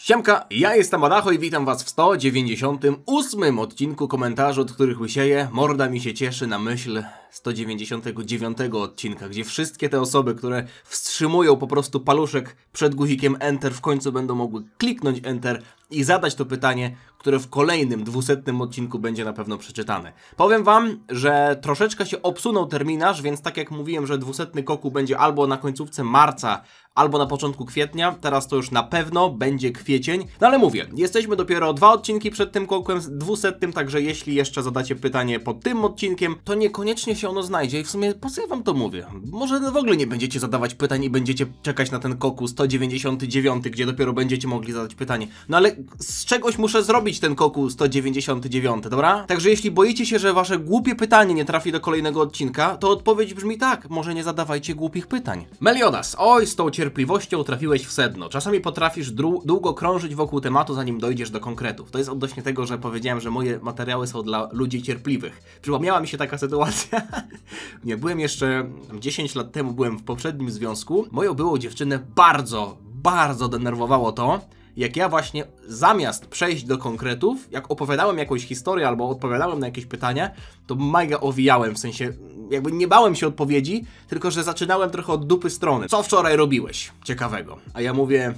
Siemka, ja jestem Adacho i witam was w 198 odcinku komentarzy, od których łysieje. Morda mi się cieszy na myśl, 199 odcinka, gdzie wszystkie te osoby, które wstrzymują po prostu paluszek przed guzikiem Enter, w końcu będą mogły kliknąć Enter i zadać to pytanie, które w kolejnym 200 odcinku będzie na pewno przeczytane. Powiem Wam, że troszeczkę się obsunął terminarz, więc tak jak mówiłem, że 200 koku będzie albo na końcówce marca, albo na początku kwietnia, teraz to już na pewno będzie kwiecień, no ale mówię, jesteśmy dopiero dwa odcinki przed tym kołkiem 200, także jeśli jeszcze zadacie pytanie pod tym odcinkiem, to niekoniecznie się ono znajdzie i w sumie po co ja wam to mówię? Może w ogóle nie będziecie zadawać pytań i będziecie czekać na ten koku 199, gdzie dopiero będziecie mogli zadać pytanie. No ale z czegoś muszę zrobić ten koku 199, dobra? Także jeśli boicie się, że wasze głupie pytanie nie trafi do kolejnego odcinka, to odpowiedź brzmi tak, może nie zadawajcie głupich pytań. Meliodas, oj z tą cierpliwością trafiłeś w sedno. Czasami potrafisz długo krążyć wokół tematu, zanim dojdziesz do konkretów. To jest odnośnie tego, że powiedziałem, że moje materiały są dla ludzi cierpliwych. Przypomniała mi się taka sytuacja, nie, byłem jeszcze 10 lat temu, byłem w poprzednim związku. Moją byłą dziewczynę bardzo, bardzo denerwowało to, jak ja właśnie zamiast przejść do konkretów, jak opowiadałem jakąś historię albo odpowiadałem na jakieś pytania, to mega owijałem, w sensie jakby nie bałem się odpowiedzi, tylko że zaczynałem trochę od dupy strony. Co wczoraj robiłeś? Ciekawego. A ja mówię,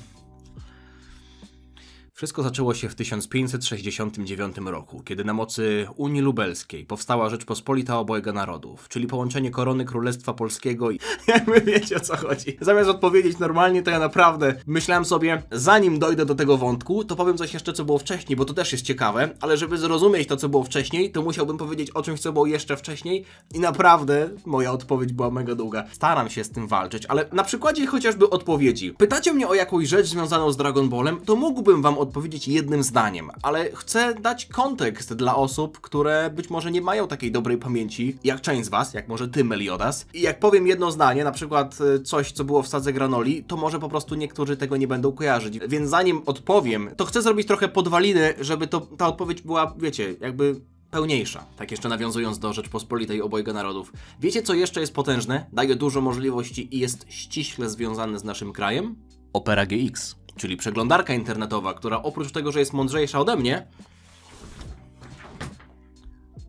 wszystko zaczęło się w 1569 roku, kiedy na mocy Unii Lubelskiej powstała Rzeczpospolita Obojga Narodów, czyli połączenie korony Królestwa Polskiego i... Jakby wiecie o co chodzi. Zamiast odpowiedzieć normalnie, to ja naprawdę myślałem sobie, zanim dojdę do tego wątku, to powiem coś jeszcze, co było wcześniej, bo to też jest ciekawe, ale żeby zrozumieć to, co było wcześniej, to musiałbym powiedzieć o czymś, co było jeszcze wcześniej i naprawdę moja odpowiedź była mega długa. Staram się z tym walczyć, ale na przykładzie chociażby odpowiedzi. Pytacie mnie o jakąś rzecz związaną z Dragon Ballem, to mógłbym wam odpowiedzieć jednym zdaniem, ale chcę dać kontekst dla osób, które być może nie mają takiej dobrej pamięci, jak część z was, jak może ty, Meliodas. I jak powiem jedno zdanie, na przykład e, coś, co było w sadze granoli, to może po prostu niektórzy tego nie będą kojarzyć. Więc zanim odpowiem, to chcę zrobić trochę podwaliny, żeby to, ta odpowiedź była, wiecie, jakby pełniejsza. Tak jeszcze nawiązując do Rzeczpospolitej obojga narodów. Wiecie co jeszcze jest potężne, daje dużo możliwości i jest ściśle związane z naszym krajem? Opera GX czyli przeglądarka internetowa, która oprócz tego, że jest mądrzejsza ode mnie,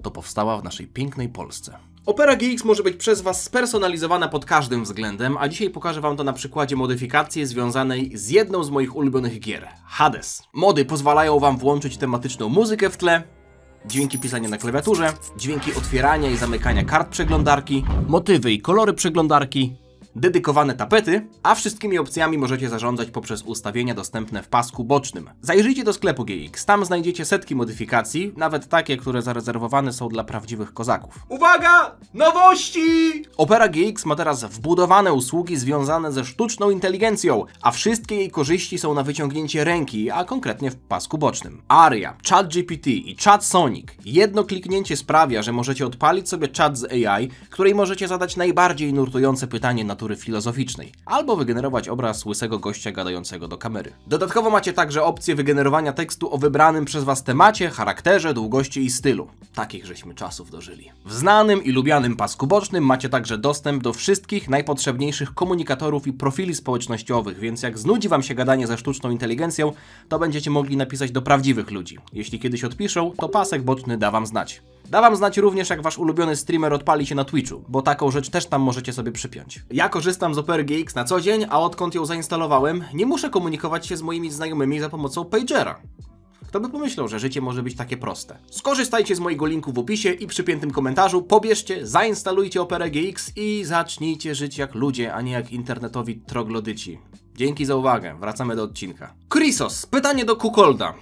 to powstała w naszej pięknej Polsce. Opera GX może być przez Was spersonalizowana pod każdym względem, a dzisiaj pokażę Wam to na przykładzie modyfikacji związanej z jedną z moich ulubionych gier, Hades. Mody pozwalają Wam włączyć tematyczną muzykę w tle, dźwięki pisania na klawiaturze, dźwięki otwierania i zamykania kart przeglądarki, motywy i kolory przeglądarki, dedykowane tapety, a wszystkimi opcjami możecie zarządzać poprzez ustawienia dostępne w pasku bocznym. Zajrzyjcie do sklepu GX, tam znajdziecie setki modyfikacji, nawet takie, które zarezerwowane są dla prawdziwych kozaków. Uwaga! Nowości! Opera GX ma teraz wbudowane usługi związane ze sztuczną inteligencją, a wszystkie jej korzyści są na wyciągnięcie ręki, a konkretnie w pasku bocznym. Aria, ChatGPT i Chat Sonic. Jedno kliknięcie sprawia, że możecie odpalić sobie chat z AI, której możecie zadać najbardziej nurtujące pytanie na literatury filozoficznej, albo wygenerować obraz łysego gościa gadającego do kamery. Dodatkowo macie także opcję wygenerowania tekstu o wybranym przez Was temacie, charakterze, długości i stylu. Takich żeśmy czasów dożyli. W znanym i lubianym pasku bocznym macie także dostęp do wszystkich najpotrzebniejszych komunikatorów i profili społecznościowych, więc jak znudzi Wam się gadanie ze sztuczną inteligencją, to będziecie mogli napisać do prawdziwych ludzi. Jeśli kiedyś odpiszą, to pasek boczny da Wam znać. Dawam znać również, jak wasz ulubiony streamer odpali się na Twitchu, bo taką rzecz też tam możecie sobie przypiąć. Ja korzystam z Opery GX na co dzień, a odkąd ją zainstalowałem, nie muszę komunikować się z moimi znajomymi za pomocą pagera. Kto by pomyślał, że życie może być takie proste? Skorzystajcie z mojego linku w opisie i przypiętym komentarzu, pobierzcie, zainstalujcie Opera GX i zacznijcie żyć jak ludzie, a nie jak internetowi troglodyci. Dzięki za uwagę, wracamy do odcinka. Krisos, pytanie do Kukolda.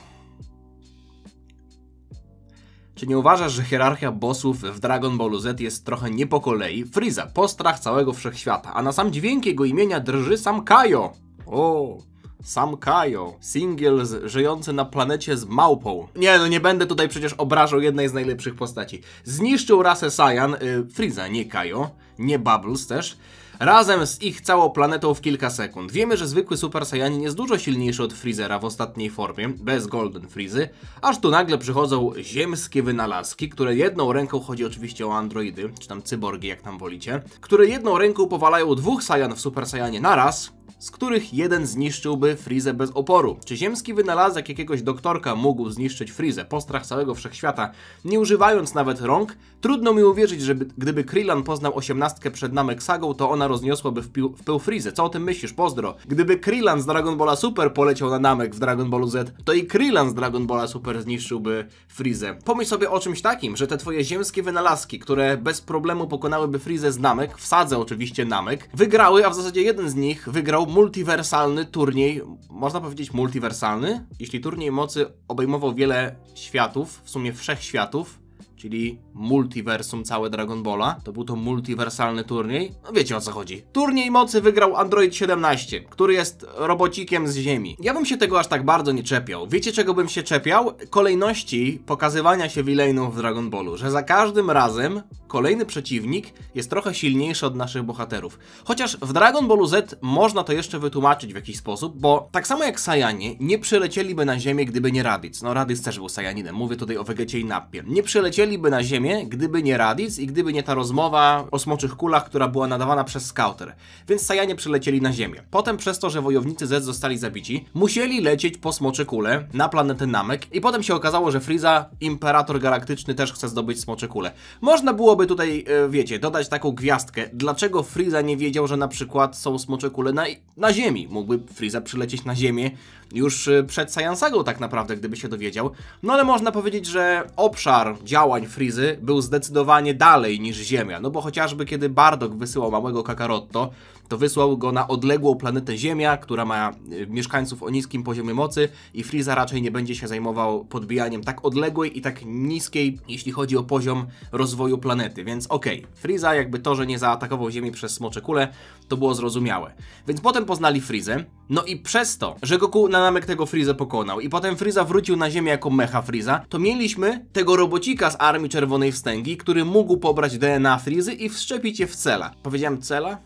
Czy nie uważasz, że hierarchia bossów w Dragon Ball Z jest trochę nie po kolei? Freeza, postrach całego wszechświata, a na sam dźwięk jego imienia drży sam Kajo. O, sam Kajo, Singles żyjący na planecie z małpą. Nie, no nie będę tutaj przecież obrażał jednej z najlepszych postaci. Zniszczył rasę Saiyan, y, Freeza nie Kajo, nie Bubbles też razem z ich całą planetą w kilka sekund. Wiemy, że zwykły Super Saiyanin jest dużo silniejszy od Freezera w ostatniej formie, bez Golden Freezy, aż tu nagle przychodzą ziemskie wynalazki, które jedną ręką, chodzi oczywiście o androidy, czy tam cyborgi jak tam wolicie, które jedną ręką powalają dwóch Saiyan w Super Saiyanie naraz, z których jeden zniszczyłby Frizę bez oporu. Czy ziemski wynalazek jakiegoś doktorka mógł zniszczyć Frizę, postrach całego wszechświata, nie używając nawet rąk? Trudno mi uwierzyć, że gdyby Krillan poznał osiemnastkę przed Namek Sagą, to ona rozniosłaby w, pił, w pył Frizę. Co o tym myślisz, pozdro? Gdyby Krillan z Dragon Balla Super poleciał na Namek w Dragon Ballu Z, to i Krillan z Dragon Balla Super zniszczyłby Frizę. Pomyśl sobie o czymś takim, że te twoje ziemskie wynalazki, które bez problemu pokonałyby Frizę z Namek, w sadze oczywiście Namek, wygrały, a w zasadzie jeden z nich wygrał zagrał multiwersalny turniej, można powiedzieć multiwersalny, jeśli turniej mocy obejmował wiele światów, w sumie wszechświatów, czyli multiversum całe Dragon Balla. To był to multiwersalny turniej. No wiecie o co chodzi. Turniej mocy wygrał Android 17, który jest robocikiem z Ziemi. Ja bym się tego aż tak bardzo nie czepiał. Wiecie czego bym się czepiał? Kolejności pokazywania się villainów w Dragon Ballu, że za każdym razem kolejny przeciwnik jest trochę silniejszy od naszych bohaterów. Chociaż w Dragon Ballu Z można to jeszcze wytłumaczyć w jakiś sposób, bo tak samo jak Sajanie, nie przylecieliby na Ziemię, gdyby nie Raditz. No Raditz też był Sajaninem, mówię tutaj o Wegecie i Nappie. Nie przylecieli spadliby na ziemię, gdyby nie Raditz i gdyby nie ta rozmowa o smoczych kulach, która była nadawana przez Scouter. Więc Sajanie przylecieli na ziemię. Potem przez to, że wojownicy Z zostali zabici, musieli lecieć po smocze kule na planetę Namek i potem się okazało, że Friza, Imperator Galaktyczny też chce zdobyć smocze kule. Można byłoby tutaj, e, wiecie, dodać taką gwiazdkę, dlaczego Friza nie wiedział, że na przykład są smocze kule na, na ziemi. Mógłby Friza przylecieć na ziemię już e, przed Sajansagą tak naprawdę, gdyby się dowiedział. No ale można powiedzieć, że obszar działań działań Frizy był zdecydowanie dalej niż Ziemia, no bo chociażby kiedy Bardock wysyłał małego Kakarotto, to wysłał go na odległą planetę Ziemia, która ma y, mieszkańców o niskim poziomie mocy i Friza raczej nie będzie się zajmował podbijaniem tak odległej i tak niskiej, jeśli chodzi o poziom rozwoju planety, więc okej, okay, Friza jakby to, że nie zaatakował Ziemi przez smocze kule, to było zrozumiałe. Więc potem poznali Frizę, no i przez to, że Goku na namek tego Freeza pokonał i potem Freeza wrócił na ziemię jako mecha Freeza, to mieliśmy tego robocika z Armii Czerwonej Wstęgi, który mógł pobrać DNA Freezy i wszczepić je w cela. Powiedziałem cela?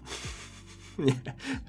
nie,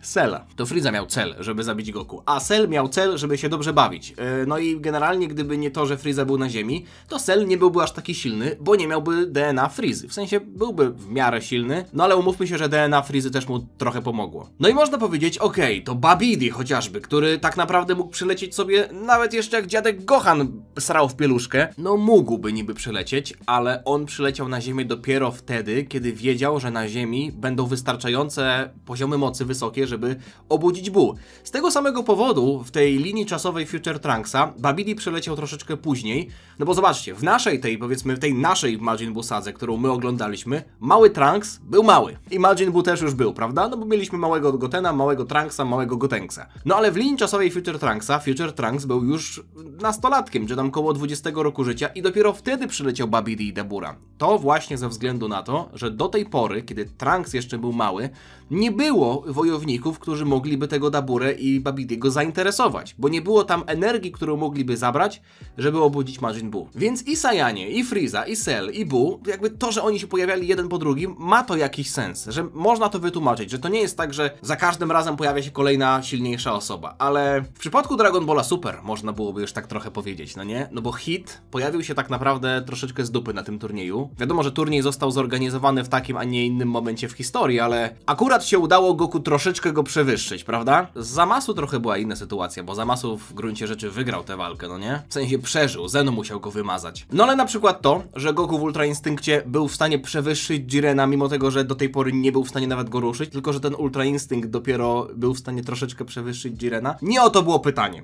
Sela. To Freeza miał cel, żeby zabić Goku, a Sel miał cel, żeby się dobrze bawić. E, no i generalnie, gdyby nie to, że Freeza był na ziemi, to Sel nie byłby aż taki silny, bo nie miałby DNA Freezy. W sensie byłby w miarę silny, no ale umówmy się, że DNA Freezy też mu trochę pomogło. No i można powiedzieć, okej, okay, to Babidi chociażby, który tak naprawdę mógł przylecieć sobie nawet jeszcze jak dziadek Gohan srał w pieluszkę, no mógłby niby przylecieć, ale on przyleciał na ziemię dopiero wtedy, kiedy wiedział, że na ziemi będą wystarczające poziomy poziomy mocy wysokie, żeby obudzić Bu. Z tego samego powodu w tej linii czasowej Future Trunksa Babidi przeleciał troszeczkę później, no bo zobaczcie, w naszej tej, powiedzmy, w tej naszej Majin Bu sadze, którą my oglądaliśmy, mały Trunks był mały. I Majin Bu też już był, prawda? No bo mieliśmy małego Gotena, małego Trunksa, małego Gotenksa. No ale w linii czasowej Future Trunksa Future Trunks był już nastolatkiem, czy tam koło 20 roku życia i dopiero wtedy przyleciał Babidi i Debura. To właśnie ze względu na to, że do tej pory, kiedy Trunks jeszcze był mały, nie było wojowników, którzy mogliby tego Daburę i Babidiego zainteresować, bo nie było tam energii, którą mogliby zabrać, żeby obudzić Majin Buu. Więc i Sayanie, i Frieza, i Cell, i Buu, jakby to, że oni się pojawiali jeden po drugim, ma to jakiś sens, że można to wytłumaczyć, że to nie jest tak, że za każdym razem pojawia się kolejna silniejsza osoba, ale w przypadku Dragon Balla Super można byłoby już tak trochę powiedzieć, no nie? No bo hit pojawił się tak naprawdę troszeczkę z dupy na tym turnieju. Wiadomo, że turniej został zorganizowany w takim, a nie innym momencie w historii, ale akurat akurat się udało Goku troszeczkę go przewyższyć, prawda? Z Zamasu trochę była inna sytuacja, bo Zamasu w gruncie rzeczy wygrał tę walkę, no nie? W sensie przeżył, Zeno musiał go wymazać. No ale na przykład to, że Goku w Ultra Instynkcie był w stanie przewyższyć Jirena, mimo tego, że do tej pory nie był w stanie nawet go ruszyć, tylko że ten Ultra Instynkt dopiero był w stanie troszeczkę przewyższyć Jirena. Nie o to było pytanie.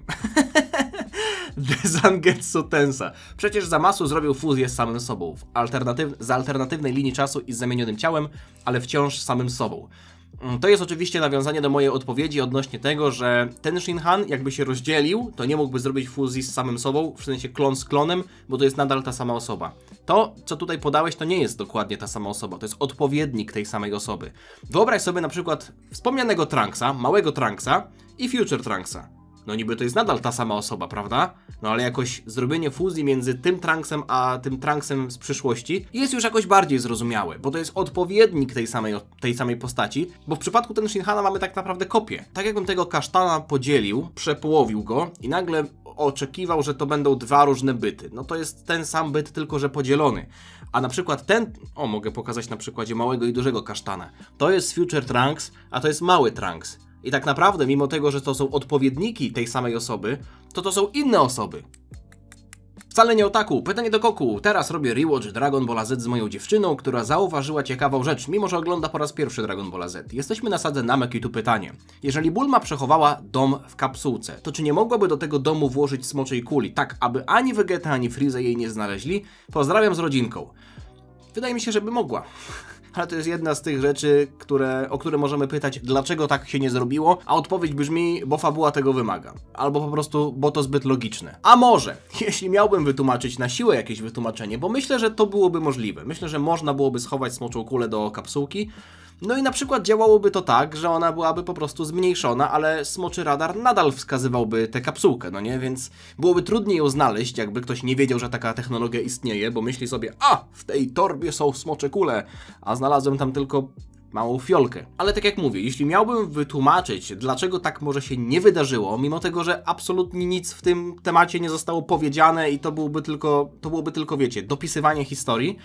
Desangetsu Tensa. Przecież Zamasu zrobił fuzję z samym sobą, w alternatyw z alternatywnej linii czasu i z zamienionym ciałem, ale wciąż samym sobą. Mm, to jest oczywiście nawiązanie do mojej odpowiedzi odnośnie tego, że ten Shinhan jakby się rozdzielił, to nie mógłby zrobić fuzji z samym sobą, w sensie klon z klonem, bo to jest nadal ta sama osoba. To, co tutaj podałeś, to nie jest dokładnie ta sama osoba, to jest odpowiednik tej samej osoby. Wyobraź sobie na przykład wspomnianego Trunksa, małego Trunksa i Future Trunksa. No niby to jest nadal ta sama osoba, prawda? No ale jakoś zrobienie fuzji między tym Trunksem a tym Trunksem z przyszłości jest już jakoś bardziej zrozumiałe, bo to jest odpowiednik tej samej, tej samej postaci, bo w przypadku ten Shinhana mamy tak naprawdę kopię. Tak jakbym tego kasztana podzielił, przepołowił go i nagle oczekiwał, że to będą dwa różne byty. No to jest ten sam byt, tylko że podzielony. A na przykład ten, o mogę pokazać na przykładzie małego i dużego kasztana. To jest Future Trunks, a to jest mały Trunks. I tak naprawdę, mimo tego, że to są odpowiedniki tej samej osoby, to to są inne osoby. Wcale nie o taku. Pytanie do koku. Teraz robię rewatch Dragon Ball Z z moją dziewczyną, która zauważyła ciekawą rzecz, mimo że ogląda po raz pierwszy Dragon Ball Z. Jesteśmy na sadze Namek i tu pytanie. Jeżeli Bulma przechowała dom w kapsułce, to czy nie mogłaby do tego domu włożyć smoczej kuli, tak aby ani Vegeta, ani Freeza jej nie znaleźli? Pozdrawiam z rodzinką. Wydaje mi się, że by mogła. ale to jest jedna z tych rzeczy, które, o które możemy pytać, dlaczego tak się nie zrobiło, a odpowiedź brzmi, bo fabuła tego wymaga. Albo po prostu, bo to zbyt logiczne. A może, jeśli miałbym wytłumaczyć na siłę jakieś wytłumaczenie, bo myślę, że to byłoby możliwe. Myślę, że można byłoby schować smoczą kulę do kapsułki, no i na przykład działałoby to tak, że ona byłaby po prostu zmniejszona, ale smoczy radar nadal wskazywałby tę kapsułkę, no nie? Więc byłoby trudniej ją znaleźć, jakby ktoś nie wiedział, że taka technologia istnieje, bo myśli sobie, a w tej torbie są smocze kule, a znalazłem tam tylko małą fiolkę. Ale tak jak mówię, jeśli miałbym wytłumaczyć, dlaczego tak może się nie wydarzyło, mimo tego, że absolutnie nic w tym temacie nie zostało powiedziane i to byłoby tylko, to byłoby tylko, wiecie, dopisywanie historii,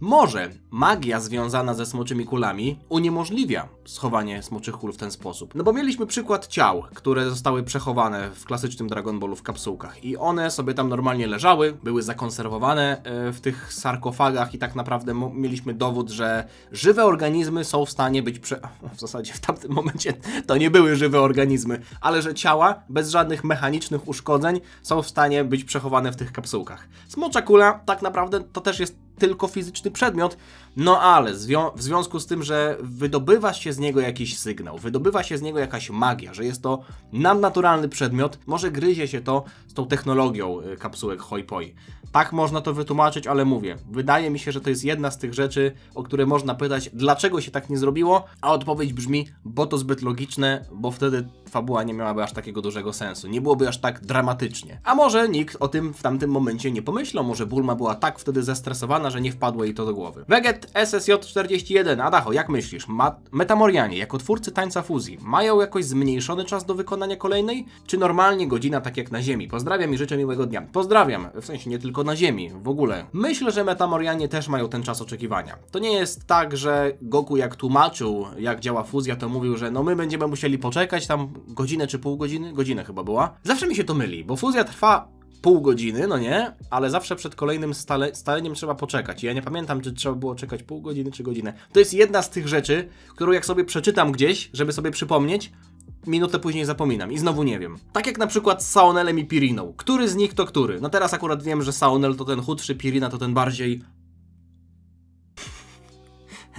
może magia związana ze smoczymi kulami uniemożliwia schowanie smoczych kul w ten sposób. No bo mieliśmy przykład ciał, które zostały przechowane w klasycznym Dragon Ballu w kapsułkach i one sobie tam normalnie leżały, były zakonserwowane e, w tych sarkofagach i tak naprawdę mieliśmy dowód, że żywe organizmy są w stanie być prze... w zasadzie w tamtym momencie to nie były żywe organizmy, ale że ciała bez żadnych mechanicznych uszkodzeń są w stanie być przechowane w tych kapsułkach. Smocza kula tak naprawdę to też jest tylko fizyczny przedmiot, no ale zwią w związku z tym, że wydobywa się z niego jakiś sygnał, wydobywa się z niego jakaś magia, że jest to nadnaturalny przedmiot, może gryzie się to z tą technologią y, kapsułek hoi poi. Tak można to wytłumaczyć, ale mówię, wydaje mi się, że to jest jedna z tych rzeczy, o które można pytać, dlaczego się tak nie zrobiło, a odpowiedź brzmi, bo to zbyt logiczne, bo wtedy fabuła nie miałaby aż takiego dużego sensu, nie byłoby aż tak dramatycznie. A może nikt o tym w tamtym momencie nie pomyślał, może Bulma była tak wtedy zestresowana, że nie wpadło jej to do głowy. Veget SSJ-41. Adacho, jak myślisz, ma Metamorianie jako twórcy tańca fuzji mają jakoś zmniejszony czas do wykonania kolejnej, czy normalnie godzina tak jak na Ziemi? Pozdrawiam i życzę miłego dnia. Pozdrawiam, w sensie nie tylko na Ziemi, w ogóle. Myślę, że Metamorianie też mają ten czas oczekiwania. To nie jest tak, że Goku jak tłumaczył, jak działa fuzja, to mówił, że no my będziemy musieli poczekać tam godzinę czy pół godziny, godzinę chyba była. Zawsze mi się to myli, bo fuzja trwa pół godziny, no nie, ale zawsze przed kolejnym stale, staleniem trzeba poczekać. Ja nie pamiętam, czy trzeba było czekać pół godziny, czy godzinę. To jest jedna z tych rzeczy, którą jak sobie przeczytam gdzieś, żeby sobie przypomnieć, minutę później zapominam i znowu nie wiem. Tak jak na przykład z Saonelem i Piriną. Który z nich to który? No teraz akurat wiem, że Saonel to ten chudszy, Pirina to ten bardziej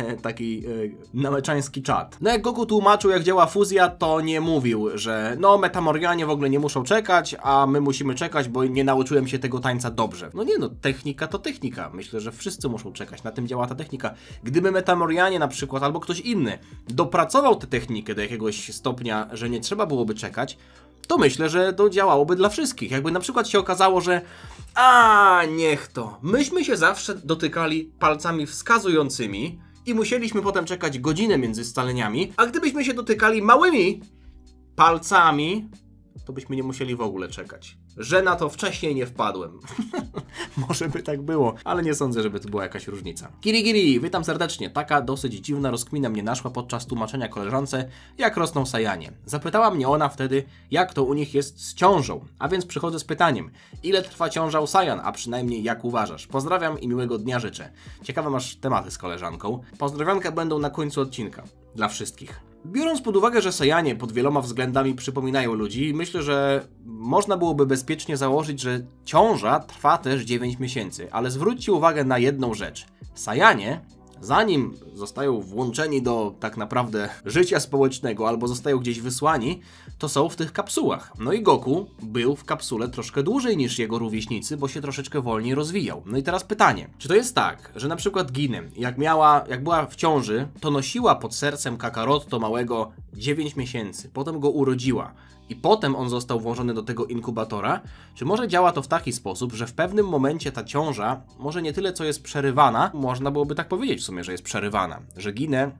taki yy, nameczański czat. No jak Goku tłumaczył, jak działa fuzja, to nie mówił, że no metamorianie w ogóle nie muszą czekać, a my musimy czekać, bo nie nauczyłem się tego tańca dobrze. No nie no, technika to technika. Myślę, że wszyscy muszą czekać, na tym działa ta technika. Gdyby metamorianie na przykład, albo ktoś inny dopracował tę technikę do jakiegoś stopnia, że nie trzeba byłoby czekać, to myślę, że to działałoby dla wszystkich. Jakby na przykład się okazało, że a niech to, myśmy się zawsze dotykali palcami wskazującymi, i musieliśmy potem czekać godzinę między scaleniami, a gdybyśmy się dotykali małymi palcami, to byśmy nie musieli w ogóle czekać że na to wcześniej nie wpadłem. Może by tak było, ale nie sądzę, żeby to była jakaś różnica. Kirigiri, witam serdecznie. Taka dosyć dziwna rozkmina mnie naszła podczas tłumaczenia koleżance, jak rosną sajanie. Zapytała mnie ona wtedy, jak to u nich jest z ciążą, a więc przychodzę z pytaniem, ile trwa ciąża u sajan, a przynajmniej jak uważasz. Pozdrawiam i miłego dnia życzę. Ciekawe masz tematy z koleżanką. Pozdrowionka będą na końcu odcinka. Dla wszystkich. Biorąc pod uwagę, że sajanie pod wieloma względami przypominają ludzi, myślę, że można byłoby bezpiecznie założyć, że ciąża trwa też 9 miesięcy, ale zwróćcie uwagę na jedną rzecz. Sajanie zanim zostają włączeni do tak naprawdę życia społecznego albo zostają gdzieś wysłani, to są w tych kapsułach. No i Goku był w kapsule troszkę dłużej niż jego rówieśnicy, bo się troszeczkę wolniej rozwijał. No i teraz pytanie, czy to jest tak, że na przykład Ginem, jak miała, jak była w ciąży, to nosiła pod sercem Kakarot to małego 9 miesięcy, potem go urodziła i potem on został włożony do tego inkubatora? Czy może działa to w taki sposób, że w pewnym momencie ta ciąża może nie tyle co jest przerywana, można byłoby tak powiedzieć w sumie, że jest przerywana, że ginę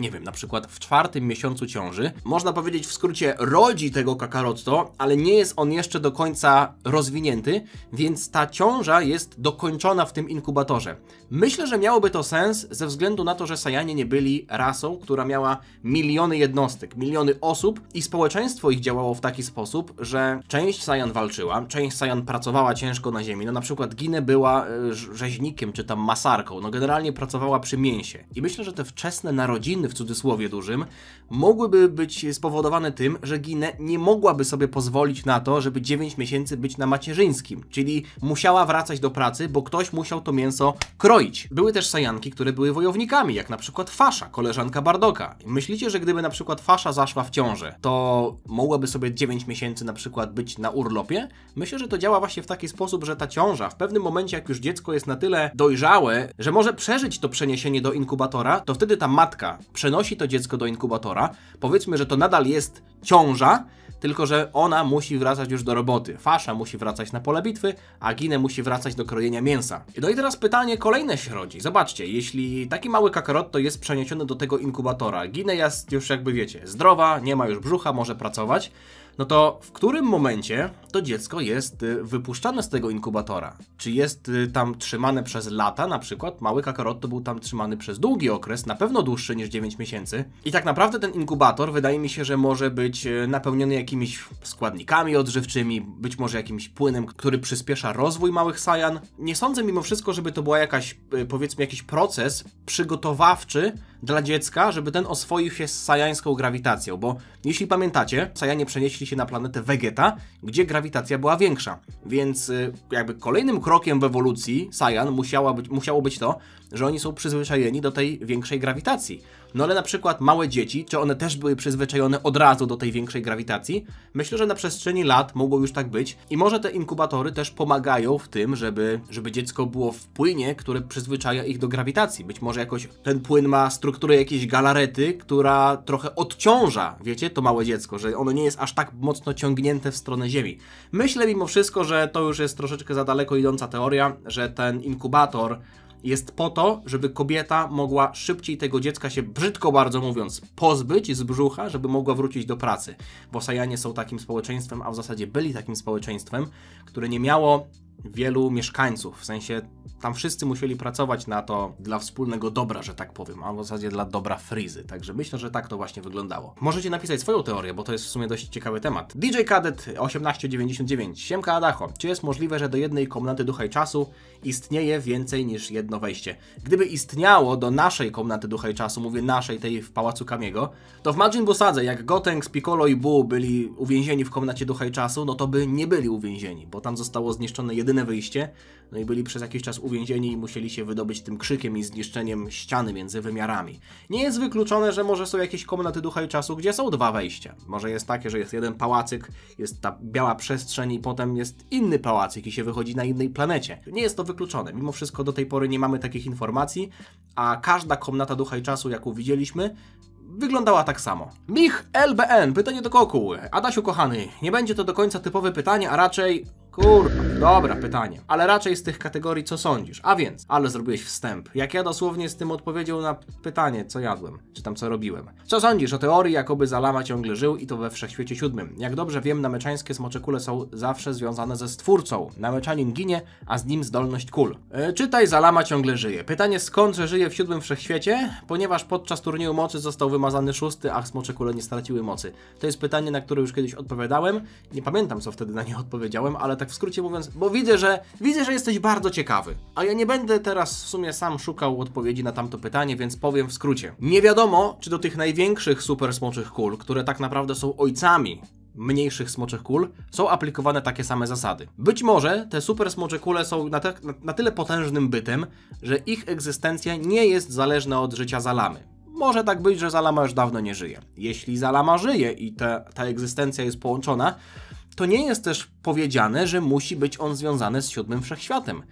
nie wiem, na przykład w czwartym miesiącu ciąży, można powiedzieć w skrócie rodzi tego kakarotto, ale nie jest on jeszcze do końca rozwinięty, więc ta ciąża jest dokończona w tym inkubatorze. Myślę, że miałoby to sens ze względu na to, że Sajanie nie byli rasą, która miała miliony jednostek, miliony osób i społeczeństwo ich działało w taki sposób, że część Sajan walczyła, część Sajan pracowała ciężko na ziemi, no na przykład Ginę była e, rzeźnikiem czy tam masarką, no generalnie pracowała przy mięsie. I myślę, że te wczesne narodziny w cudzysłowie dużym, mogłyby być spowodowane tym, że Ginę nie mogłaby sobie pozwolić na to, żeby 9 miesięcy być na macierzyńskim, czyli musiała wracać do pracy, bo ktoś musiał to mięso kroić. Były też sajanki, które były wojownikami, jak na przykład Fasza, koleżanka Bardoka. Myślicie, że gdyby na przykład Fasza zaszła w ciążę, to mogłaby sobie 9 miesięcy na przykład być na urlopie? Myślę, że to działa właśnie w taki sposób, że ta ciąża w pewnym momencie, jak już dziecko jest na tyle dojrzałe, że może przeżyć to przeniesienie do inkubatora, to wtedy ta matka przenosi to dziecko do inkubatora. Powiedzmy, że to nadal jest ciąża, tylko że ona musi wracać już do roboty. Fasza musi wracać na pole bitwy, a Ginę musi wracać do krojenia mięsa. No i teraz pytanie kolejne się rodzi. Zobaczcie, jeśli taki mały kakarotto jest przeniesiony do tego inkubatora, Ginę jest już jakby wiecie, zdrowa, nie ma już brzucha, może pracować, no to w którym momencie to dziecko jest y, wypuszczane z tego inkubatora? Czy jest y, tam trzymane przez lata na przykład? Mały kakarot to był tam trzymany przez długi okres, na pewno dłuższy niż 9 miesięcy. I tak naprawdę ten inkubator wydaje mi się, że może być y, napełniony jakimiś składnikami odżywczymi, być może jakimś płynem, który przyspiesza rozwój małych sajan. Nie sądzę mimo wszystko, żeby to była jakaś, powiedzmy, jakiś proces przygotowawczy dla dziecka, żeby ten oswoił się z sajańską grawitacją, bo jeśli pamiętacie, sajanie przenieśli się na planetę Vegeta, gdzie grawitacja była większa, więc y, jakby kolejnym krokiem w ewolucji sajan musiało być, musiało być to, że oni są przyzwyczajeni do tej większej grawitacji. No ale na przykład małe dzieci, czy one też były przyzwyczajone od razu do tej większej grawitacji? Myślę, że na przestrzeni lat mogło już tak być i może te inkubatory też pomagają w tym, żeby, żeby dziecko było w płynie, który przyzwyczaja ich do grawitacji. Być może jakoś ten płyn ma strukturę jakiejś galarety, która trochę odciąża, wiecie, to małe dziecko, że ono nie jest aż tak mocno ciągnięte w stronę Ziemi. Myślę mimo wszystko, że to już jest troszeczkę za daleko idąca teoria, że ten inkubator jest po to, żeby kobieta mogła szybciej tego dziecka się, brzydko bardzo mówiąc, pozbyć z brzucha, żeby mogła wrócić do pracy. Bo Sajanie są takim społeczeństwem, a w zasadzie byli takim społeczeństwem, które nie miało wielu mieszkańców. W sensie tam wszyscy musieli pracować na to dla wspólnego dobra, że tak powiem, a w zasadzie dla dobra fryzy Także myślę, że tak to właśnie wyglądało. Możecie napisać swoją teorię, bo to jest w sumie dość ciekawy temat. DJ Kadet 1899, Siemka Adacho. Czy jest możliwe, że do jednej komnaty ducha i czasu istnieje więcej niż jedno wejście? Gdyby istniało do naszej komnaty ducha i czasu, mówię naszej, tej w Pałacu Kamiego, to w Majin Busadze, jak Gotenks, Piccolo i Bu byli uwięzieni w komnacie ducha i czasu, no to by nie byli uwięzieni, bo tam zostało zniszczone jedyne jedyne wyjście. No i byli przez jakiś czas uwięzieni i musieli się wydobyć tym krzykiem i zniszczeniem ściany między wymiarami. Nie jest wykluczone, że może są jakieś komnaty ducha i czasu, gdzie są dwa wejścia. Może jest takie, że jest jeden pałacyk, jest ta biała przestrzeń i potem jest inny pałacyk i się wychodzi na innej planecie. Nie jest to wykluczone. Mimo wszystko do tej pory nie mamy takich informacji, a każda komnata ducha i czasu, jaką widzieliśmy, wyglądała tak samo. Mich LBN, pytanie do koku. Adasiu kochany, nie będzie to do końca typowe pytanie, a raczej Kurwa, dobra, pytanie. Ale raczej z tych kategorii, co sądzisz? A więc, ale zrobiłeś wstęp. Jak ja dosłownie z tym odpowiedział na pytanie, co jadłem, czy tam co robiłem. Co sądzisz o teorii, jakoby Zalama ciągle żył i to we wszechświecie siódmym? Jak dobrze wiem, nameczańskie smoczekule są zawsze związane ze stwórcą. Nameczanin ginie, a z nim zdolność kul. E, czytaj, Zalama ciągle żyje. Pytanie, skądże żyje w siódmym wszechświecie? Ponieważ podczas turnieju mocy został wymazany szósty, a smoczekule nie straciły mocy. To jest pytanie, na które już kiedyś odpowiadałem. Nie pamiętam, co wtedy na nie odpowiedziałem, ale tak w skrócie mówiąc, bo widzę, że widzę, że jesteś bardzo ciekawy. A ja nie będę teraz w sumie sam szukał odpowiedzi na tamto pytanie, więc powiem w skrócie. Nie wiadomo, czy do tych największych super smoczych kul, które tak naprawdę są ojcami mniejszych smoczych kul są aplikowane takie same zasady. Być może te super smocze kule są na, te, tak, na, na, tyle potężnym bytem, że ich egzystencja nie jest zależna od życia zalamy. Może tak być, że zalama już dawno nie żyje. Jeśli zalama żyje i ta, ta egzystencja jest połączona, to nie jest też powiedziane, że musi być on związany z siódmym wszechświatem.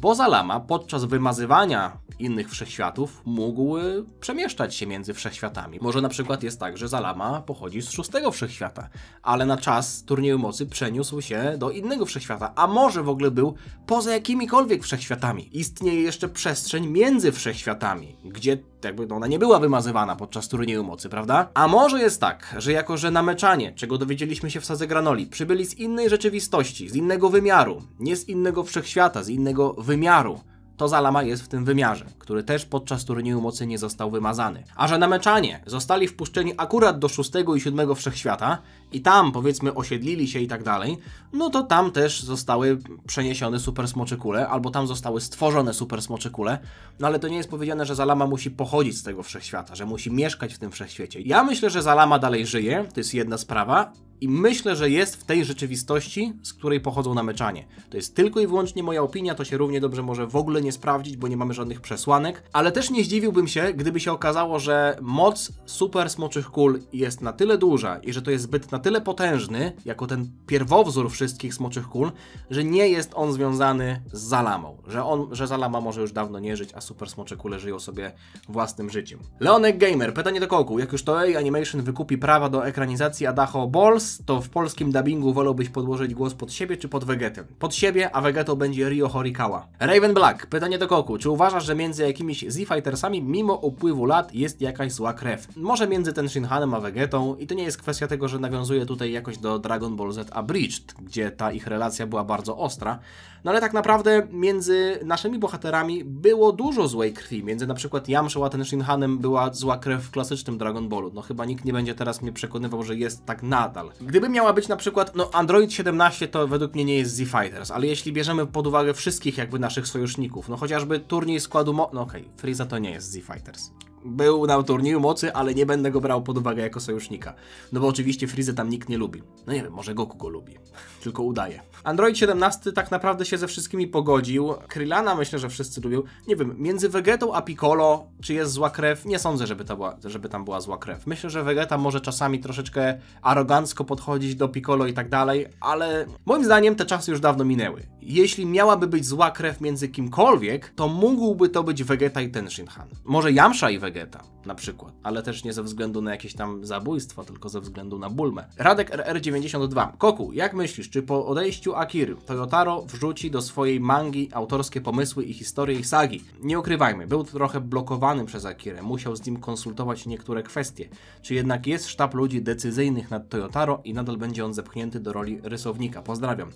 Bo Zalama podczas wymazywania innych wszechświatów mógł y, przemieszczać się między wszechświatami. Może na przykład jest tak, że Zalama pochodzi z szóstego wszechświata, ale na czas turnieju mocy przeniósł się do innego wszechświata, a może w ogóle był poza jakimikolwiek wszechświatami. Istnieje jeszcze przestrzeń między wszechświatami, gdzie jakby no, ona nie była wymazywana podczas turnieju mocy, prawda? A może jest tak, że jako, że nameczanie, czego dowiedzieliśmy się w Sadze Granoli, przybyli z innej rzeczywistości, z innego wymiaru, nie z innego wszechświata, z innego wymiaru. To Zalama jest w tym wymiarze, który też podczas turnieju mocy nie został wymazany. A że meczanie zostali wpuszczeni akurat do 6 i 7 wszechświata i tam powiedzmy osiedlili się i tak dalej, no to tam też zostały przeniesione super smoczykule, albo tam zostały stworzone super smoczykule, no ale to nie jest powiedziane, że Zalama musi pochodzić z tego wszechświata, że musi mieszkać w tym wszechświecie. Ja myślę, że Zalama dalej żyje, to jest jedna sprawa, i myślę, że jest w tej rzeczywistości, z której pochodzą nameczanie. To jest tylko i wyłącznie moja opinia, to się równie dobrze może w ogóle nie sprawdzić, bo nie mamy żadnych przesłanek, ale też nie zdziwiłbym się, gdyby się okazało, że moc super smoczych kul jest na tyle duża i że to jest zbyt na tyle potężny, jako ten pierwowzór wszystkich smoczych kul, że nie jest on związany z Zalamą, że on, że Zalama może już dawno nie żyć, a super smocze kule żyją sobie własnym życiem. Leonek Gamer, pytanie do koku, jak już to Animation wykupi prawa do ekranizacji Adacho Balls, to w polskim dubbingu wolałbyś podłożyć głos pod siebie czy pod Vegetę? Pod siebie, a Vegetą będzie Rio Horikawa. Raven Black, pytanie do Koku. Czy uważasz, że między jakimiś Z-Fightersami mimo upływu lat jest jakaś zła krew? Może między ten Shinhanem a Vegetą i to nie jest kwestia tego, że nawiązuje tutaj jakoś do Dragon Ball Z Abridged, gdzie ta ich relacja była bardzo ostra. No ale tak naprawdę między naszymi bohaterami było dużo złej krwi. Między na przykład Yamsho a ten Shinhanem była zła krew w klasycznym Dragon Ballu. No chyba nikt nie będzie teraz mnie przekonywał, że jest tak nadal. Gdyby miała być na przykład, no Android 17 to według mnie nie jest Z-Fighters, ale jeśli bierzemy pod uwagę wszystkich jakby naszych sojuszników, no chociażby turniej składu mo... no okej, okay, Freeza to nie jest Z-Fighters był na turnieju mocy, ale nie będę go brał pod uwagę jako sojusznika. No bo oczywiście Freeze tam nikt nie lubi. No nie wiem, może Goku go lubi. Tylko udaje. Android 17 tak naprawdę się ze wszystkimi pogodził. Krylana myślę, że wszyscy lubią. Nie wiem, między Vegetą a Piccolo, czy jest zła krew? Nie sądzę, żeby, była, żeby tam była zła krew. Myślę, że Vegeta może czasami troszeczkę arogancko podchodzić do Piccolo i tak dalej, ale moim zdaniem te czasy już dawno minęły. Jeśli miałaby być zła krew między kimkolwiek, to mógłby to być Vegeta i Ten Shinhan. Może Yamcha i Vegeta Vegeta, na przykład. Ale też nie ze względu na jakieś tam zabójstwo, tylko ze względu na Bulmę. Radek RR92. Koku, jak myślisz, czy po odejściu Akiry Toyotaro wrzuci do swojej mangi autorskie pomysły i historię ich sagi? Nie ukrywajmy, był trochę blokowany przez Akirę, musiał z nim konsultować niektóre kwestie. Czy jednak jest sztab ludzi decyzyjnych nad Toyotaro i nadal będzie on zepchnięty do roli rysownika? Pozdrawiam.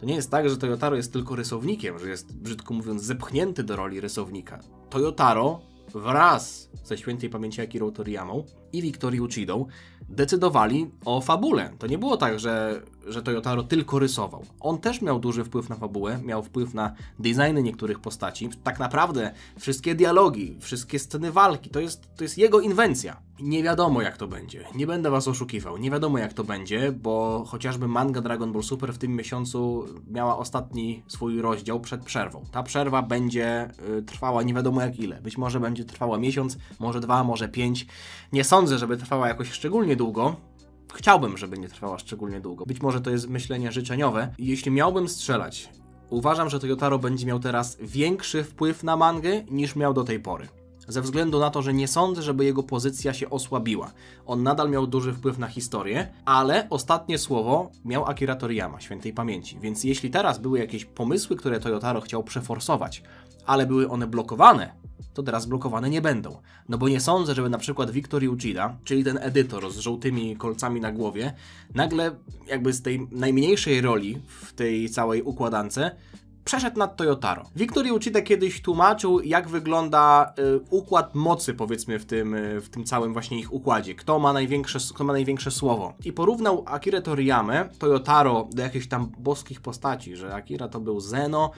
To nie jest tak, że Toyotaro jest tylko rysownikiem, że jest, brzydko mówiąc, zepchnięty do roli rysownika. Toyotaro wraz ze świętej pamięci Akirą Toriyamą i Wiktorią Uchidą decydowali o fabule. To nie było tak, że że Toyotaro tylko rysował. On też miał duży wpływ na fabułę, miał wpływ na designy niektórych postaci. Tak naprawdę wszystkie dialogi, wszystkie sceny walki, to jest, to jest jego inwencja. Nie wiadomo jak to będzie, nie będę was oszukiwał, nie wiadomo jak to będzie, bo chociażby manga Dragon Ball Super w tym miesiącu miała ostatni swój rozdział przed przerwą. Ta przerwa będzie y, trwała nie wiadomo jak ile, być może będzie trwała miesiąc, może dwa, może pięć. Nie sądzę, żeby trwała jakoś szczególnie długo, chciałbym, żeby nie trwała szczególnie długo. Być może to jest myślenie życzeniowe. Jeśli miałbym strzelać, uważam, że Toyotaro będzie miał teraz większy wpływ na mangę niż miał do tej pory ze względu na to, że nie sądzę, żeby jego pozycja się osłabiła. On nadal miał duży wpływ na historię, ale ostatnie słowo miał Akira Toriyama, świętej pamięci. Więc jeśli teraz były jakieś pomysły, które Toyotaro chciał przeforsować, ale były one blokowane, to teraz blokowane nie będą. No bo nie sądzę, żeby na przykład Victor Uchida, czyli ten edytor z żółtymi kolcami na głowie, nagle jakby z tej najmniejszej roli w tej całej układance przeszedł nad Toyotaro. Victor Uchida kiedyś tłumaczył, jak wygląda y, układ mocy, powiedzmy, w tym, y, w tym całym właśnie ich układzie. Kto ma, największe, kto ma największe słowo. I porównał Akira Toriyama, Toyotaro, do jakichś tam boskich postaci, że Akira to był Zeno,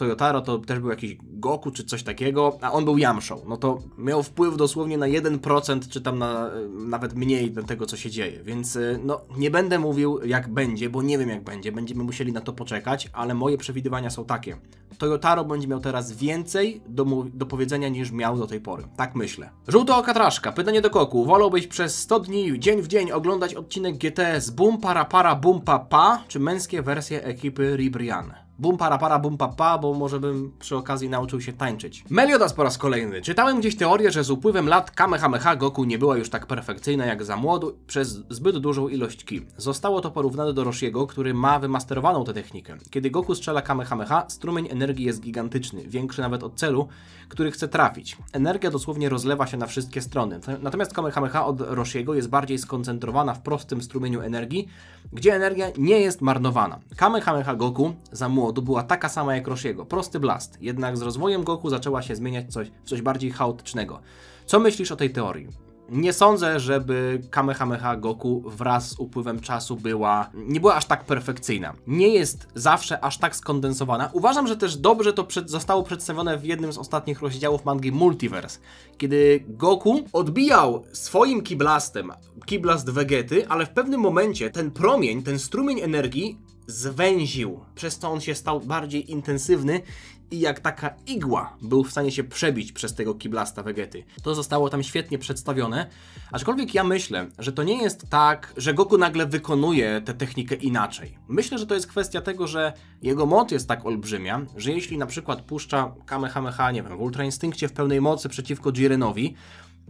Toyotaro no to też był jakiś Goku czy coś takiego, a on był Yamszą. No to miał wpływ dosłownie na 1%, czy tam na, e, nawet mniej do tego, co się dzieje. Więc e, no, nie będę mówił, jak będzie, bo nie wiem, jak będzie. Będziemy musieli na to poczekać, ale moje przewidywania są takie. Toyotaro będzie miał teraz więcej do, do powiedzenia niż miał do tej pory. Tak myślę. Żółto okatraszka. Pytanie do koku. Wolałbyś przez 100 dni, dzień w dzień oglądać odcinek GTS Boom Para Para Boom Papa, pa, czy męskie wersje ekipy Ribrian? bum para para bum pa pa, bo może bym przy okazji nauczył się tańczyć. Meliodas po raz kolejny. Czytałem gdzieś teorię, że z upływem lat Kamehameha Goku nie była już tak perfekcyjna jak za młodu przez zbyt dużą ilość ki. Zostało to porównane do Roshiego, który ma wymasterowaną tę technikę. Kiedy Goku strzela Kamehameha, strumień energii jest gigantyczny, większy nawet od celu, który chce trafić. Energia dosłownie rozlewa się na wszystkie strony. Natomiast Kamehameha od Roshiego jest bardziej skoncentrowana w prostym strumieniu energii, gdzie energia nie jest marnowana. Kamehameha Goku za młodu była taka sama jak Roshiego, prosty blast. Jednak z rozwojem Goku zaczęła się zmieniać coś, w coś bardziej chaotycznego. Co myślisz o tej teorii? nie sądzę, żeby Kamehameha Goku wraz z upływem czasu była, nie była aż tak perfekcyjna. Nie jest zawsze aż tak skondensowana. Uważam, że też dobrze to przed, zostało przedstawione w jednym z ostatnich rozdziałów mangi Multiverse, kiedy Goku odbijał swoim kiblastem kiblast Vegety, ale w pewnym momencie ten promień, ten strumień energii zwęził, przez co on się stał bardziej intensywny i jak taka igła był w stanie się przebić przez tego kiblasta Vegety. To zostało tam świetnie przedstawione, aczkolwiek ja myślę, że to nie jest tak, że Goku nagle wykonuje tę technikę inaczej. Myślę, że to jest kwestia tego, że jego moc jest tak olbrzymia, że jeśli na przykład puszcza Kamehameha, nie wiem, w Ultra Instynkcie w pełnej mocy przeciwko Jirenowi,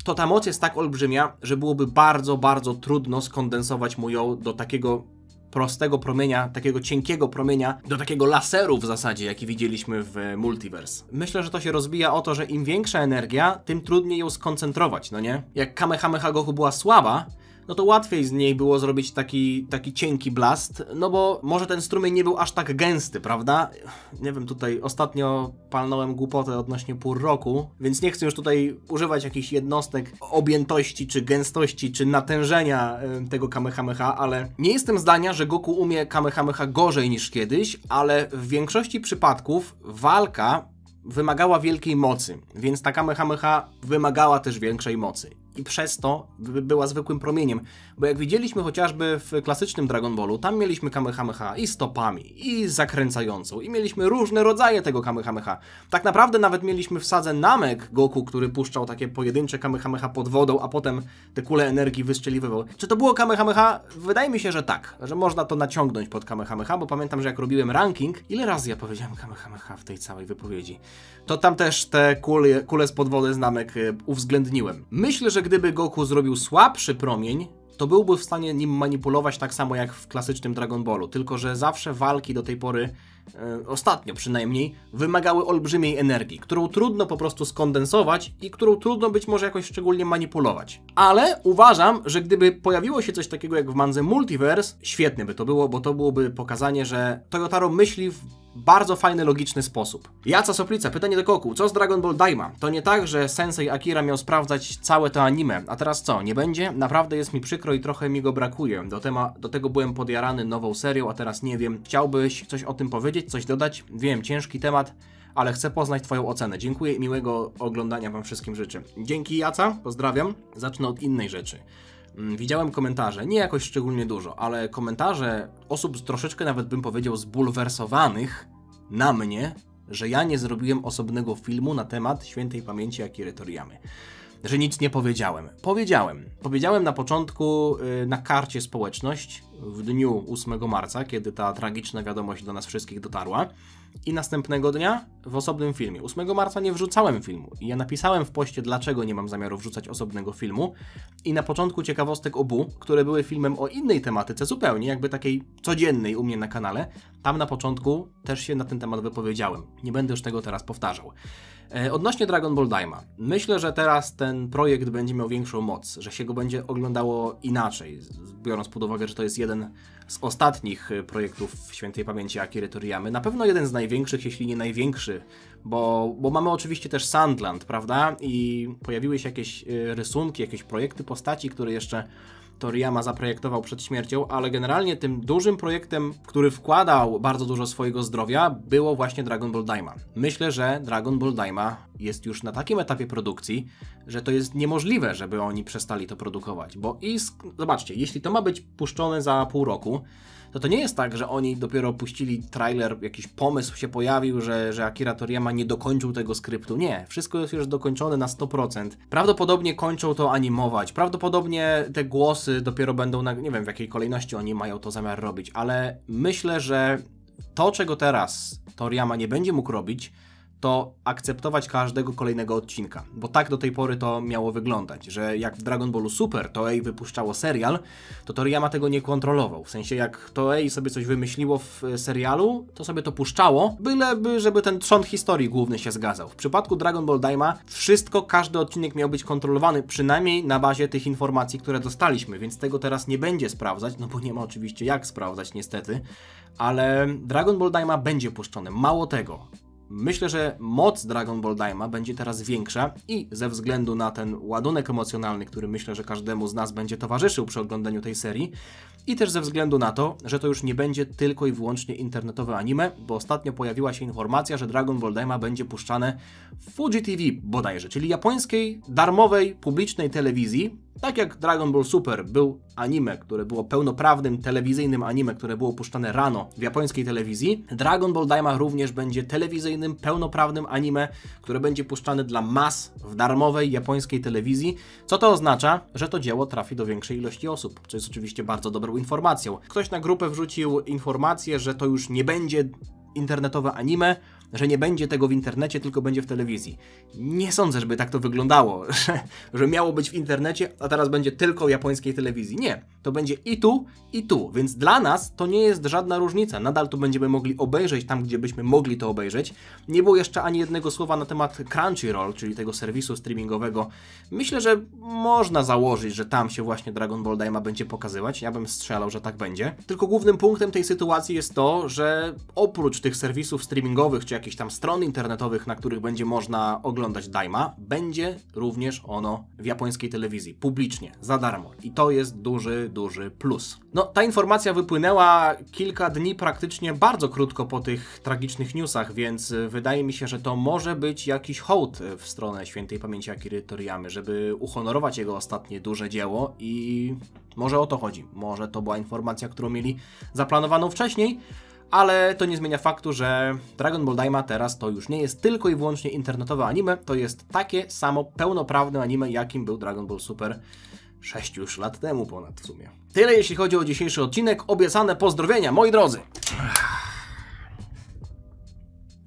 to ta moc jest tak olbrzymia, że byłoby bardzo, bardzo trudno skondensować mu ją do takiego prostego promienia, takiego cienkiego promienia, do takiego laseru w zasadzie, jaki widzieliśmy w Multiverse. Myślę, że to się rozbija o to, że im większa energia, tym trudniej ją skoncentrować, no nie? Jak Kamehameha Goku była słaba, no to łatwiej z niej było zrobić taki, taki cienki blast, no bo może ten strumień nie był aż tak gęsty, prawda? Nie wiem, tutaj ostatnio palnąłem głupotę odnośnie pór roku, więc nie chcę już tutaj używać jakichś jednostek objętości, czy gęstości, czy natężenia tego Kamehameha, ale nie jestem zdania, że Goku umie Kamehameha gorzej niż kiedyś, ale w większości przypadków walka wymagała wielkiej mocy, więc ta Kamehameha wymagała też większej mocy i przez to była zwykłym promieniem. Bo jak widzieliśmy chociażby w klasycznym Dragon Ballu, tam mieliśmy Kamehameha i stopami, i zakręcającą, i mieliśmy różne rodzaje tego Kamehameha. Tak naprawdę nawet mieliśmy w sadze Namek Goku, który puszczał takie pojedyncze Kamehameha pod wodą, a potem te kule energii wystrzeliwywał. Czy to było Kamehameha? Wydaje mi się, że tak, że można to naciągnąć pod Kamehameha, bo pamiętam, że jak robiłem ranking, ile razy ja powiedziałem Kamehameha w tej całej wypowiedzi, to tam też te kule, kule pod wody z Namek e, uwzględniłem. Myślę, że gdyby Goku zrobił słabszy promień, to byłby w stanie nim manipulować tak samo jak w klasycznym Dragon Ballu, tylko że zawsze walki do tej pory, e, ostatnio przynajmniej, wymagały olbrzymiej energii, którą trudno po prostu skondensować i którą trudno być może jakoś szczególnie manipulować. Ale uważam, że gdyby pojawiło się coś takiego jak w Manze Multiverse, świetne by to było, bo to byłoby pokazanie, że Toyotaro myśli w bardzo fajny, logiczny sposób. Jaca Soplica, pytanie do Koku, co z Dragon Ball Daima? To nie tak, że Sensei Akira miał sprawdzać całe to anime, a teraz co, nie będzie? Naprawdę jest mi przykro i trochę mi go brakuje. Do, tema, do tego byłem podjarany nową serią, a teraz nie wiem. Chciałbyś coś o tym powiedzieć, coś dodać? Wiem, ciężki temat, ale chcę poznać Twoją ocenę. Dziękuję i miłego oglądania Wam wszystkim życzę. Dzięki Jaca, pozdrawiam. Zacznę od innej rzeczy. Mm, widziałem komentarze, nie jakoś szczególnie dużo, ale komentarze osób troszeczkę nawet bym powiedział zbulwersowanych na mnie, że ja nie zrobiłem osobnego filmu na temat świętej pamięci Akiry Toriyamy. Że nic nie powiedziałem. Powiedziałem. Powiedziałem na początku yy, na karcie społeczność, w dniu 8 marca, kiedy ta tragiczna wiadomość do nas wszystkich dotarła. I następnego dnia w osobnym filmie. 8 marca nie wrzucałem filmu i ja napisałem w poście, dlaczego nie mam zamiaru wrzucać osobnego filmu. I na początku ciekawostek obu, które były filmem o innej tematyce, zupełnie jakby takiej codziennej u mnie na kanale, tam na początku też się na ten temat wypowiedziałem. Nie będę już tego teraz powtarzał. E, odnośnie Dragon Ball Daima, myślę, że teraz ten projekt będzie miał większą moc, że się go będzie oglądało inaczej, biorąc pod uwagę, że to jest jeden jeden z ostatnich y, projektów świętej pamięci Akiry Toriyamy. Na pewno jeden z największych, jeśli nie największy, bo, bo mamy oczywiście też Sandland, prawda? I pojawiły się jakieś y, rysunki, jakieś projekty postaci, które jeszcze Toriyama zaprojektował przed śmiercią, ale generalnie tym dużym projektem, który wkładał bardzo dużo swojego zdrowia, było właśnie Dragon Ball Daima. Myślę, że Dragon Ball Daima jest już na takim etapie produkcji, że to jest niemożliwe, żeby oni przestali to produkować, bo i zobaczcie, jeśli to ma być puszczone za pół roku, to to nie jest tak, że oni dopiero puścili trailer, jakiś pomysł się pojawił, że, że Akira Toriyama nie dokończył tego skryptu. Nie, wszystko jest już dokończone na 100%. Prawdopodobnie kończą to animować, prawdopodobnie te głosy dopiero będą, na, nie wiem w jakiej kolejności oni mają to zamiar robić, ale myślę, że to czego teraz Toriyama nie będzie mógł robić, to akceptować każdego kolejnego odcinka, bo tak do tej pory to miało wyglądać, że jak w Dragon Ballu Super Toei wypuszczało serial, to Toriyama tego nie kontrolował, w sensie jak Toei sobie coś wymyśliło w e, serialu, to sobie to puszczało, byleby, żeby ten trząt historii główny się zgadzał. W przypadku Dragon Ball Daima wszystko, każdy odcinek miał być kontrolowany, przynajmniej na bazie tych informacji, które dostaliśmy, więc tego teraz nie będzie sprawdzać, no bo nie ma oczywiście jak sprawdzać niestety, ale Dragon Ball Daima będzie puszczony, mało tego, Myślę, że moc Dragon Ball Daima będzie teraz większa i ze względu na ten ładunek emocjonalny, który myślę, że każdemu z nas będzie towarzyszył przy oglądaniu tej serii, i też ze względu na to, że to już nie będzie tylko i wyłącznie internetowe anime, bo ostatnio pojawiła się informacja, że Dragon Ball Daima będzie puszczane w Fuji TV bodajże, czyli japońskiej, darmowej, publicznej telewizji, tak jak Dragon Ball Super był anime, które było pełnoprawnym telewizyjnym anime, które było puszczane rano w japońskiej telewizji, Dragon Ball Daima również będzie telewizyjnym, pełnoprawnym anime, które będzie puszczane dla mas w darmowej japońskiej telewizji, co to oznacza, że to dzieło trafi do większej ilości osób, co jest oczywiście bardzo dobrą informacją. Ktoś na grupę wrzucił informację, że to już nie będzie internetowe anime, że nie będzie tego w internecie, tylko będzie w telewizji. Nie sądzę, żeby tak to wyglądało, że, że miało być w internecie, a teraz będzie tylko japońskiej telewizji. Nie, to będzie i tu, i tu, więc dla nas to nie jest żadna różnica. Nadal to będziemy mogli obejrzeć tam, gdzie byśmy mogli to obejrzeć. Nie było jeszcze ani jednego słowa na temat Crunchyroll, czyli tego serwisu streamingowego. Myślę, że można założyć, że tam się właśnie Dragon Ball Daima będzie pokazywać. Ja bym strzelał, że tak będzie. Tylko głównym punktem tej sytuacji jest to, że oprócz tych serwisów streamingowych, czy jakichś tam stron internetowych, na których będzie można oglądać Daima, będzie również ono w japońskiej telewizji, publicznie, za darmo. I to jest duży, duży plus. No, ta informacja wypłynęła kilka dni praktycznie bardzo krótko po tych tragicznych newsach, więc wydaje mi się, że to może być jakiś hołd w stronę świętej pamięci Akiry Toriyamy, żeby uhonorować jego ostatnie duże dzieło i może o to chodzi. Może to była informacja, którą mieli zaplanowaną wcześniej, ale to nie zmienia faktu, że Dragon Ball Daima teraz to już nie jest tylko i wyłącznie internetowe anime, to jest takie samo pełnoprawne anime, jakim był Dragon Ball Super 6 już lat temu ponad w sumie. Tyle jeśli chodzi o dzisiejszy odcinek, obiecane pozdrowienia, moi drodzy!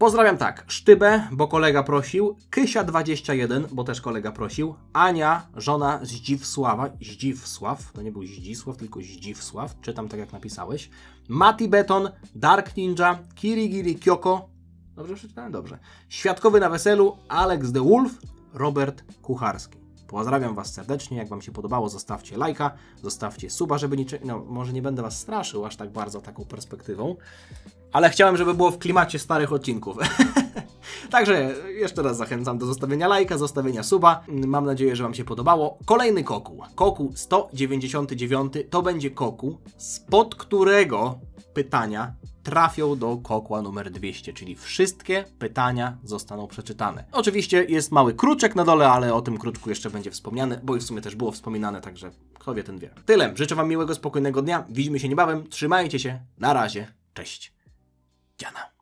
Pozdrawiam tak, Sztybę, bo kolega prosił, Kysia21, bo też kolega prosił, Ania, żona Zdziwsława, Zdziwsław, To nie był Zdzisław, tylko Zdziwsław, czytam tak jak napisałeś, Mati Beton, Dark Ninja, Kirigiri Kyoko, dobrze przeczytałem? Dobrze. Świadkowy na weselu, Alex The Wolf, Robert Kucharski. Pozdrawiam Was serdecznie. Jak Wam się podobało, zostawcie lajka, zostawcie suba, żeby niczego. No, może nie będę Was straszył aż tak bardzo taką perspektywą ale chciałem, żeby było w klimacie starych odcinków. Także jeszcze raz zachęcam do zostawienia lajka, zostawienia suba. Mam nadzieję, że Wam się podobało. Kolejny koku. Koku 199 to będzie kokuł, spod którego pytania trafią do kokła numer 200, czyli wszystkie pytania zostaną przeczytane. Oczywiście jest mały kruczek na dole, ale o tym kruczku jeszcze będzie wspomniany, bo w sumie też było wspominane, także kto wie, ten wie. Tyle. Życzę Wam miłego, spokojnego dnia. Widzimy się niebawem. Trzymajcie się. Na razie. Cześć. ya no.